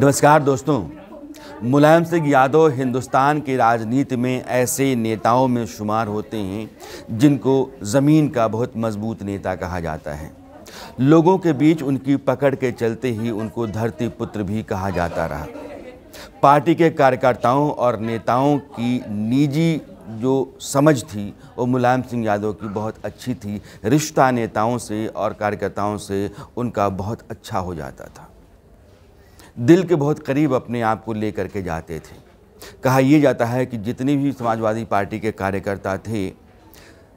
नमस्कार दोस्तों मुलायम सिंह यादव हिंदुस्तान की राजनीति में ऐसे नेताओं में शुमार होते हैं जिनको ज़मीन का बहुत मजबूत नेता कहा जाता है लोगों के बीच उनकी पकड़ के चलते ही उनको धरती पुत्र भी कहा जाता रहा पार्टी के कार्यकर्ताओं और नेताओं की निजी जो समझ थी वो मुलायम सिंह यादव की बहुत अच्छी थी रिश्ता नेताओं से और कार्यकर्ताओं से उनका बहुत अच्छा हो जाता था दिल के बहुत करीब अपने आप को ले करके जाते थे कहा यह जाता है कि जितनी भी समाजवादी पार्टी के कार्यकर्ता थे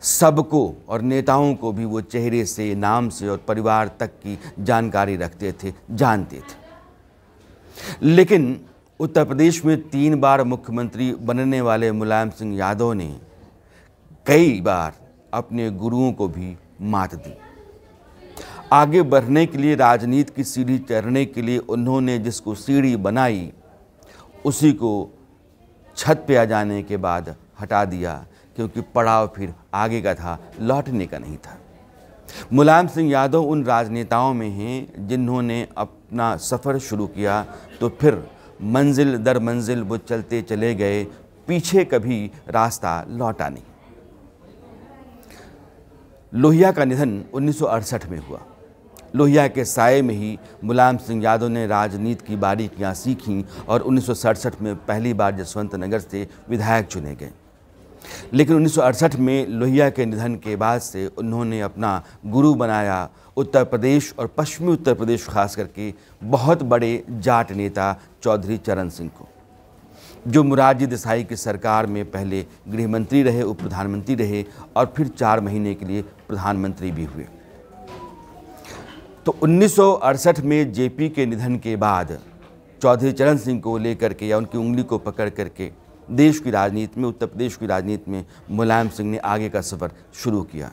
सबको और नेताओं को भी वो चेहरे से नाम से और परिवार तक की जानकारी रखते थे जानते थे लेकिन उत्तर प्रदेश में तीन बार मुख्यमंत्री बनने वाले मुलायम सिंह यादव ने कई बार अपने गुरुओं को भी मात दी आगे बढ़ने के लिए राजनीति की सीढ़ी चढ़ने के लिए उन्होंने जिसको सीढ़ी बनाई उसी को छत पे आ जाने के बाद हटा दिया क्योंकि पड़ाव फिर आगे का था लौटने का नहीं था मुलायम सिंह यादव उन राजनेताओं में हैं जिन्होंने अपना सफ़र शुरू किया तो फिर मंजिल दर मंजिल वो चलते चले गए पीछे कभी रास्ता लौटा नहीं लोहिया का निधन 1968 में हुआ लोहिया के साय में ही मुलायम सिंह यादव ने राजनीति की बारीकियाँ सीखीं और उन्नीस में पहली बार जसवंत नगर से विधायक चुने गए लेकिन उन्नीस में लोहिया के निधन के बाद से उन्होंने अपना गुरु बनाया उत्तर प्रदेश और पश्चिमी उत्तर प्रदेश खास करके बहुत बड़े जाट नेता चौधरी चरण सिंह को जो मुरारजी देसाई की सरकार में पहले गृहमंत्री रहे उप प्रधानमंत्री रहे और फिर चार महीने के लिए प्रधानमंत्री भी हुए तो उन्नीस में जेपी के निधन के बाद चौधरी चरण सिंह को लेकर के या उनकी उंगली को पकड़ करके देश की राजनीति में उत्तर प्रदेश की राजनीति में मुलायम सिंह ने आगे का सफ़र शुरू किया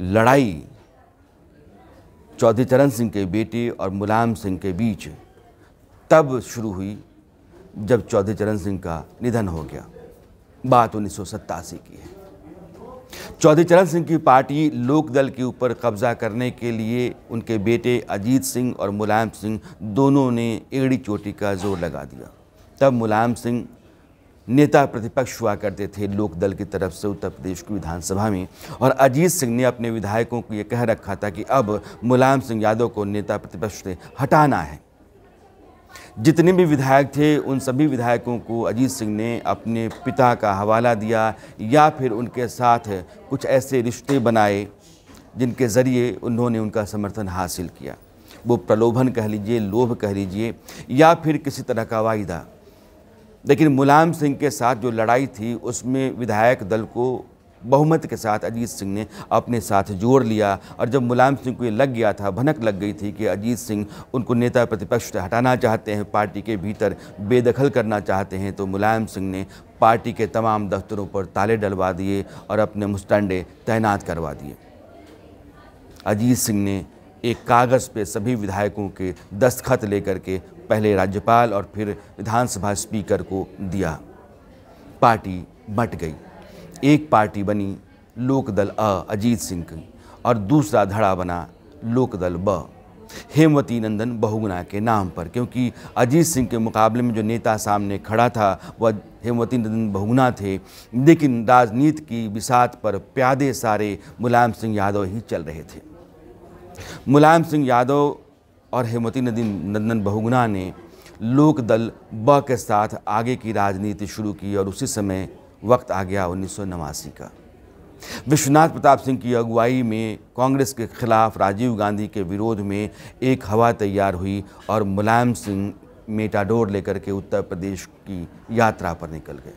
लड़ाई चौधरी चरण सिंह के बेटे और मुलायम सिंह के बीच तब शुरू हुई जब चौधरी चरण सिंह का निधन हो गया बात उन्नीस की है चौधरी चरण सिंह की पार्टी लोक दल के ऊपर कब्जा करने के लिए उनके बेटे अजीत सिंह और मुलायम सिंह दोनों ने एड़ी चोटी का जोर लगा दिया तब मुलायम सिंह नेता प्रतिपक्ष हुआ करते थे लोक दल की तरफ से उत्तर प्रदेश की विधानसभा में और अजीत सिंह ने अपने विधायकों को ये कह रखा था कि अब मुलायम सिंह यादव को नेता प्रतिपक्ष से हटाना है जितने भी विधायक थे उन सभी विधायकों को अजीत सिंह ने अपने पिता का हवाला दिया या फिर उनके साथ कुछ ऐसे रिश्ते बनाए जिनके ज़रिए उन्होंने उनका समर्थन हासिल किया वो प्रलोभन कह लीजिए लोभ कह लीजिए या फिर किसी तरह का वायदा लेकिन मुलायम सिंह के साथ जो लड़ाई थी उसमें विधायक दल को बहुमत के साथ अजीत सिंह ने अपने साथ जोड़ लिया और जब मुलायम सिंह को ये लग गया था भनक लग गई थी कि अजीत सिंह उनको नेता प्रतिपक्ष से हटाना चाहते हैं पार्टी के भीतर बेदखल करना चाहते हैं तो मुलायम सिंह ने पार्टी के तमाम दफ्तरों पर ताले डलवा दिए और अपने मुस्तंडे तैनात करवा दिए अजीत सिंह ने एक कागज़ पे सभी विधायकों के दस्तखत लेकर के पहले राज्यपाल और फिर विधानसभा स्पीकर को दिया पार्टी बट गई एक पार्टी बनी लोकदल अ अजीत सिंह की और दूसरा धड़ा बना लोकदल ब हेमवती नंदन बहुगुना के नाम पर क्योंकि अजीत सिंह के मुकाबले में जो नेता सामने खड़ा था वह हेमवती नंदन बहुगुना थे लेकिन राजनीति की विसात पर प्यादे सारे मुलायम सिंह यादव ही चल रहे थे मुलायम सिंह यादव और हेमवती नदी नंदन बहुगुना ने लोकदल ब के साथ आगे की राजनीति शुरू की और उसी समय वक्त आ गया उन्नीस का विश्वनाथ प्रताप सिंह की अगुवाई में कांग्रेस के खिलाफ राजीव गांधी के विरोध में एक हवा तैयार हुई और मुलायम सिंह मेटाडोर लेकर के उत्तर प्रदेश की यात्रा पर निकल गए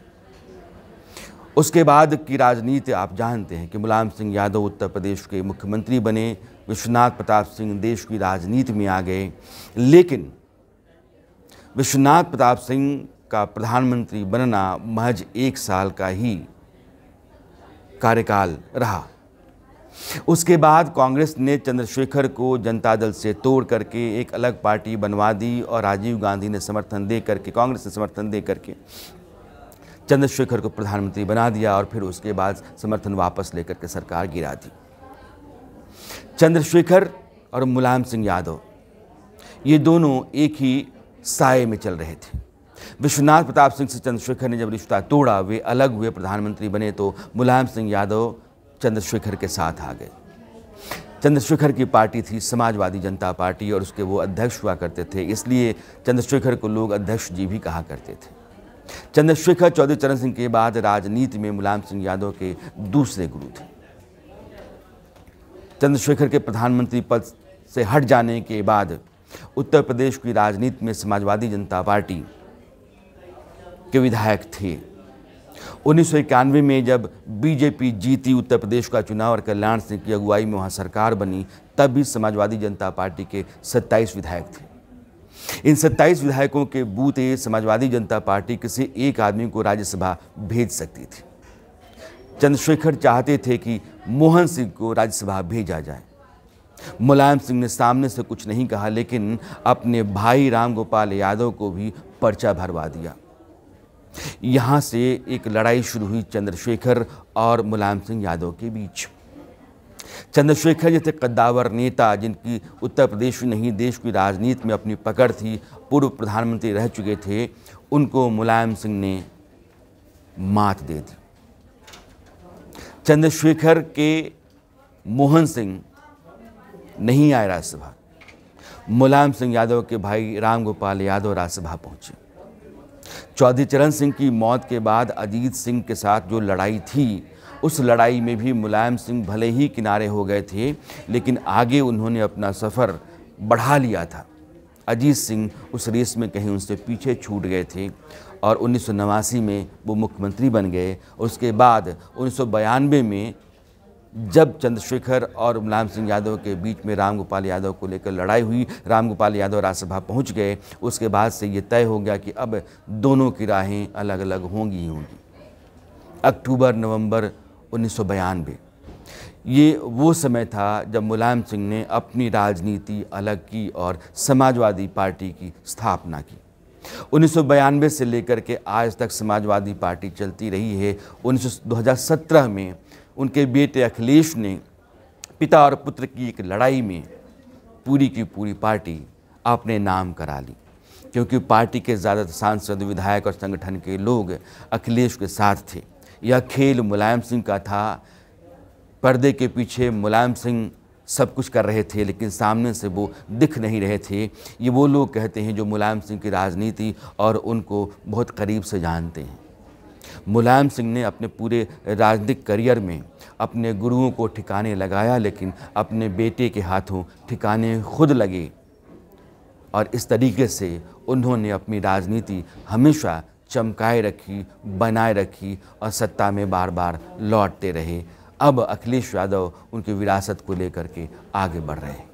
उसके बाद की राजनीति आप जानते हैं कि मुलायम सिंह यादव उत्तर प्रदेश के मुख्यमंत्री बने विश्वनाथ प्रताप सिंह देश की राजनीति में आ गए लेकिन विश्वनाथ प्रताप सिंह का प्रधानमंत्री बनना महज एक साल का ही कार्यकाल रहा उसके बाद कांग्रेस ने चंद्रशेखर को जनता दल से तोड़ करके एक अलग पार्टी बनवा दी और राजीव गांधी ने समर्थन दे करके कांग्रेस ने समर्थन दे करके चंद्रशेखर को प्रधानमंत्री बना दिया और फिर उसके बाद समर्थन वापस लेकर के सरकार गिरा दी चंद्रशेखर और मुलायम सिंह यादव ये दोनों एक ही साय में चल रहे थे विश्वनाथ प्रताप सिंह से चंद्रशेखर ने जब रिश्ता तोड़ा वे अलग हुए प्रधानमंत्री बने तो मुलायम सिंह यादव चंद्रशेखर के साथ आ गए चंद्रशेखर की पार्टी थी समाजवादी जनता पार्टी और उसके वो अध्यक्ष हुआ करते थे इसलिए चंद्रशेखर को लोग अध्यक्ष जी भी कहा करते थे चंद्रशेखर चौधरी चरण सिंह के बाद राजनीति में मुलायम सिंह यादव के दूसरे गुरु थे चंद्रशेखर के प्रधानमंत्री पद से हट जाने के बाद उत्तर प्रदेश की राजनीति में समाजवादी जनता पार्टी के विधायक थे उन्नीस में जब बीजेपी जीती उत्तर प्रदेश का चुनाव और कल्याण सिंह की अगुवाई में वहाँ सरकार बनी तब भी समाजवादी जनता पार्टी के 27 विधायक थे इन 27 विधायकों के बूते समाजवादी जनता पार्टी किसी एक आदमी को राज्यसभा भेज सकती थी चंद्रशेखर चाहते थे कि मोहन सिंह को राज्यसभा भेजा जाए मुलायम सिंह ने सामने से कुछ नहीं कहा लेकिन अपने भाई रामगोपाल यादव को भी पर्चा भरवा दिया यहाँ से एक लड़ाई शुरू हुई चंद्रशेखर और मुलायम सिंह यादव के बीच चंद्रशेखर जैसे कद्दावर नेता जिनकी उत्तर प्रदेश में नहीं देश की राजनीति में अपनी पकड़ थी पूर्व प्रधानमंत्री रह चुके थे उनको मुलायम सिंह ने मात दे दी चंद्रशेखर के मोहन सिंह नहीं आए राज्यसभा मुलायम सिंह यादव के भाई रामगोपाल यादव राज्यसभा पहुंचे चौधरी चरण सिंह की मौत के बाद अजीत सिंह के साथ जो लड़ाई थी उस लड़ाई में भी मुलायम सिंह भले ही किनारे हो गए थे लेकिन आगे उन्होंने अपना सफ़र बढ़ा लिया था अजीत सिंह उस रेस में कहीं उनसे पीछे छूट गए थे और उन्नीस में वो मुख्यमंत्री बन गए उसके बाद उन्नीस में जब चंद्रशेखर और मुलायम सिंह यादव के बीच में रामगोपाल यादव को लेकर लड़ाई हुई रामगोपाल यादव राज्यसभा पहुंच गए उसके बाद से ये तय हो गया कि अब दोनों की राहें अलग अलग होंगी ही होंगी अक्टूबर नवंबर उन्नीस ये वो समय था जब मुलायम सिंह ने अपनी राजनीति अलग की और समाजवादी पार्टी की स्थापना की उन्नीस से लेकर के आज तक समाजवादी पार्टी चलती रही है उन्नीस में उनके बेटे अखिलेश ने पिता और पुत्र की एक लड़ाई में पूरी की पूरी पार्टी अपने नाम करा ली क्योंकि पार्टी के ज़्यादातर सांसद विधायक और संगठन के लोग अखिलेश के साथ थे यह खेल मुलायम सिंह का था पर्दे के पीछे मुलायम सिंह सब कुछ कर रहे थे लेकिन सामने से वो दिख नहीं रहे थे ये वो लोग कहते हैं जो मुलायम सिंह की राजनीति और उनको बहुत करीब से जानते हैं मुलायम सिंह ने अपने पूरे राजनीतिक करियर में अपने गुरुओं को ठिकाने लगाया लेकिन अपने बेटे के हाथों ठिकाने खुद लगे और इस तरीके से उन्होंने अपनी राजनीति हमेशा चमकाए रखी बनाए रखी और सत्ता में बार बार लौटते रहे अब अखिलेश यादव उनकी विरासत को लेकर के आगे बढ़ रहे हैं